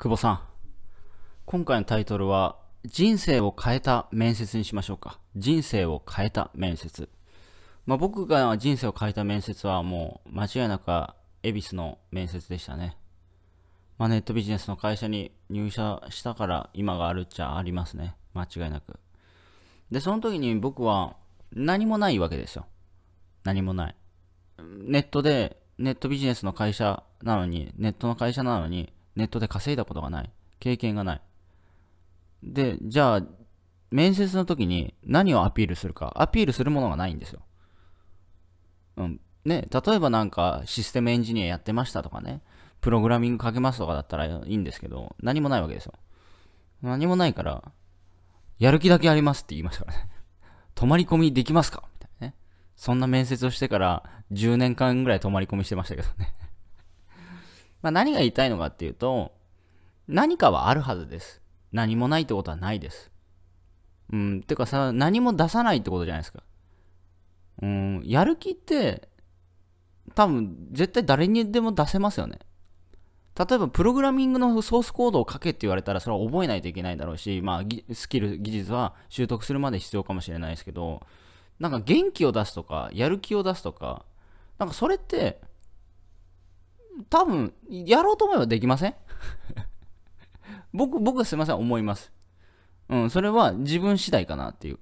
久保さん。今回のタイトルは、人生を変えた面接にしましょうか。人生を変えた面接。まあ、僕が人生を変えた面接はもう間違いなく恵比寿の面接でしたね。まあ、ネットビジネスの会社に入社したから今があるっちゃありますね。間違いなく。で、その時に僕は何もないわけですよ。何もない。ネットで、ネットビジネスの会社なのに、ネットの会社なのに、ネットで稼いだことがない。経験がない。で、じゃあ、面接の時に何をアピールするか、アピールするものがないんですよ。うん。ね、例えばなんかシステムエンジニアやってましたとかね、プログラミングかけますとかだったらいいんですけど、何もないわけですよ。何もないから、やる気だけありますって言いましたからね。泊まり込みできますかみたいなね。そんな面接をしてから10年間ぐらい泊まり込みしてましたけどねまあ、何が言いたいのかっていうと、何かはあるはずです。何もないってことはないです。うん、てかさ、何も出さないってことじゃないですか。うん、やる気って、多分、絶対誰にでも出せますよね。例えば、プログラミングのソースコードを書けって言われたら、それは覚えないといけないだろうし、まあ、スキル、技術は習得するまで必要かもしれないですけど、なんか元気を出すとか、やる気を出すとか、なんかそれって、多分、やろうと思えばできません 僕、僕はすいません、思います。うん、それは自分次第かなっていう。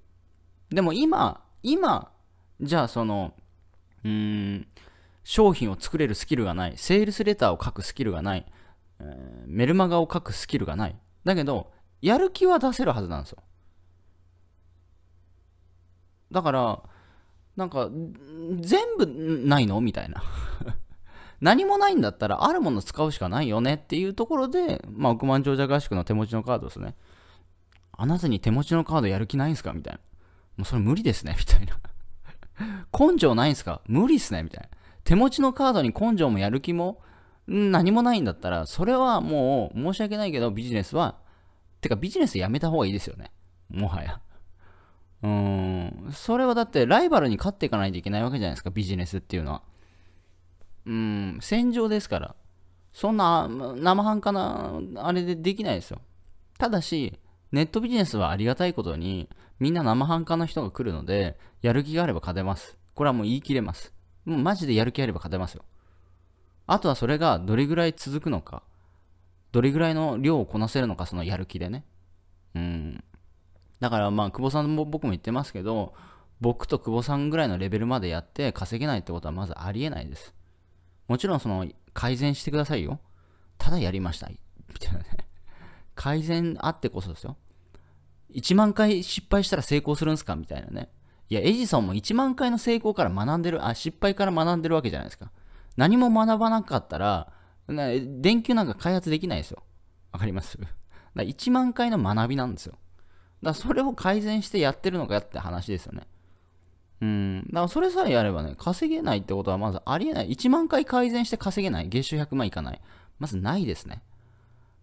でも今、今、じゃあその、うーん、商品を作れるスキルがない、セールスレターを書くスキルがない、えー、メルマガを書くスキルがない。だけど、やる気は出せるはずなんですよ。だから、なんか、全部ないのみたいな。何もないんだったらあるもの使うしかないよねっていうところで、まあ、億万長者合宿の手持ちのカードですね。あなたに手持ちのカードやる気ないんすかみたいな。もうそれ無理ですね、みたいな。根性ないんすか無理っすね、みたいな。手持ちのカードに根性もやる気も、何もないんだったら、それはもう申し訳ないけどビジネスは、てかビジネスやめた方がいいですよね。もはや。うーん。それはだってライバルに勝っていかないといけないわけじゃないですか、ビジネスっていうのは。うん、戦場ですから。そんな生半可な、あれでできないですよ。ただし、ネットビジネスはありがたいことに、みんな生半可な人が来るので、やる気があれば勝てます。これはもう言い切れます。もうマジでやる気あれば勝てますよ。あとはそれがどれぐらい続くのか。どれぐらいの量をこなせるのか、そのやる気でね。うん。だからまあ、久保さんも僕も言ってますけど、僕と久保さんぐらいのレベルまでやって稼げないってことはまずありえないです。もちろんその、改善してくださいよ。ただやりました。みたいなね。改善あってこそですよ。1万回失敗したら成功するんすかみたいなね。いや、エジソンも1万回の成功から学んでる、あ、失敗から学んでるわけじゃないですか。何も学ばなかったら、電球なんか開発できないですよ。わかりますだ ?1 万回の学びなんですよ。だからそれを改善してやってるのかって話ですよね。うん。だからそれさえやればね、稼げないってことはまずありえない。1万回改善して稼げない。月収100万いかない。まずないですね。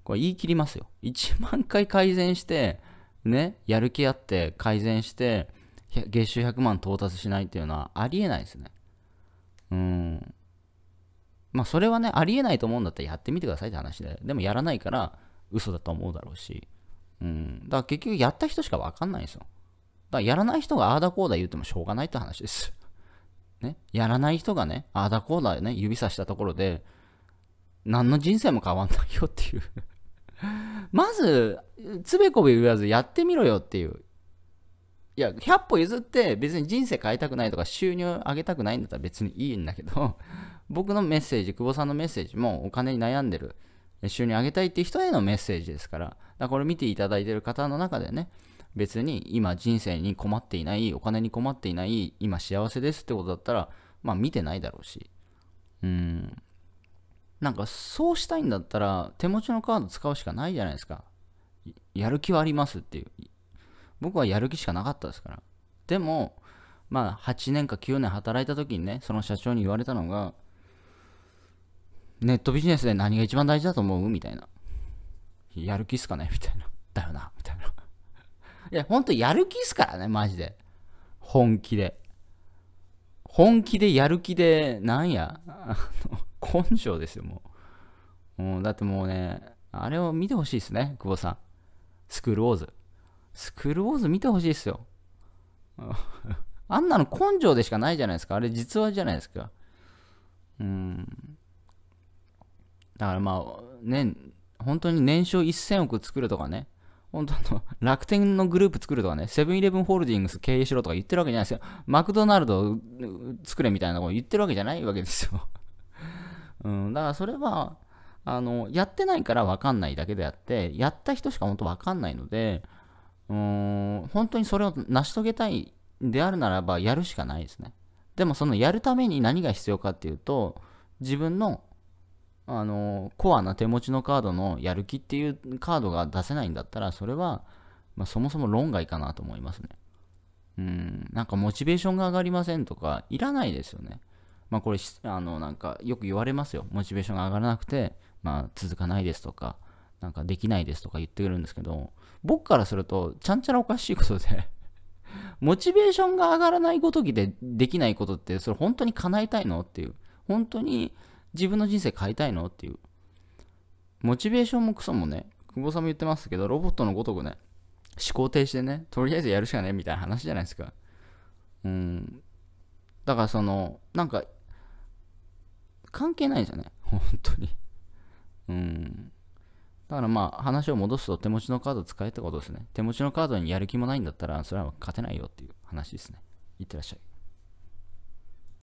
これ言い切りますよ。1万回改善して、ね、やる気あって改善して、月収100万到達しないっていうのはありえないですね。うん。まあそれはね、ありえないと思うんだったらやってみてくださいって話で。でもやらないから嘘だと思うだろうし。うん。だから結局やった人しかわかんないですよ。だからやらない人がああだこうだ言うてもしょうがないって話です。ね、やらない人がね、ああだこうだね、指さしたところで、何の人生も変わんないよっていうまず、つべこべ言わずやってみろよっていう。いや、100歩譲って別に人生変えたくないとか収入上げたくないんだったら別にいいんだけど、僕のメッセージ、久保さんのメッセージもお金に悩んでる、収入上げたいっていう人へのメッセージですから、だからこれ見ていただいてる方の中でね、別に今人生に困っていない、お金に困っていない、今幸せですってことだったら、まあ見てないだろうし。うん。なんかそうしたいんだったら手持ちのカード使うしかないじゃないですか。やる気はありますっていう。僕はやる気しかなかったですから。でも、まあ8年か9年働いた時にね、その社長に言われたのが、ネットビジネスで何が一番大事だと思うみたいな。やる気っすかねみたいな。だよな。いや、ほんとやる気っすからね、マジで。本気で。本気でやる気で、なんや、根性ですよ、もう。もうだってもうね、あれを見てほしいですね、久保さん。スクールウォーズ。スクールウォーズ見てほしいっすよ。あんなの根性でしかないじゃないですか。あれ実話じゃないですか。うん。だからまあ、ね、本当に年商1000億作るとかね。本当の楽天のグループ作るとかね、セブンイレブンホールディングス経営しろとか言ってるわけじゃないですよ。マクドナルド作れみたいなこと言ってるわけじゃないわけですよ。うん、だからそれは、あの、やってないから分かんないだけであって、やった人しか本当分かんないので、うん、本当にそれを成し遂げたいであるならば、やるしかないですね。でもそのやるために何が必要かっていうと、自分のあのコアな手持ちのカードのやる気っていうカードが出せないんだったらそれは、まあ、そもそも論外かなと思いますねうんなんかモチベーションが上がりませんとかいらないですよねまあこれあのなんかよく言われますよモチベーションが上がらなくて、まあ、続かないですとかなんかできないですとか言ってくるんですけど僕からするとちゃんちゃらおかしいことでモチベーションが上がらないごときでできないことってそれ本当に叶えたいのっていう本当に自分の人生変えたいのっていう。モチベーションもクソもね、久保さんも言ってますけど、ロボットのごとくね、思考停止でね、とりあえずやるしかねみたいな話じゃないですか。うん。だからその、なんか、関係ないんですよね。本当に。うん。だからまあ、話を戻すと手持ちのカード使えってことですね。手持ちのカードにやる気もないんだったら、それは勝てないよっていう話ですね。いってらっしゃい。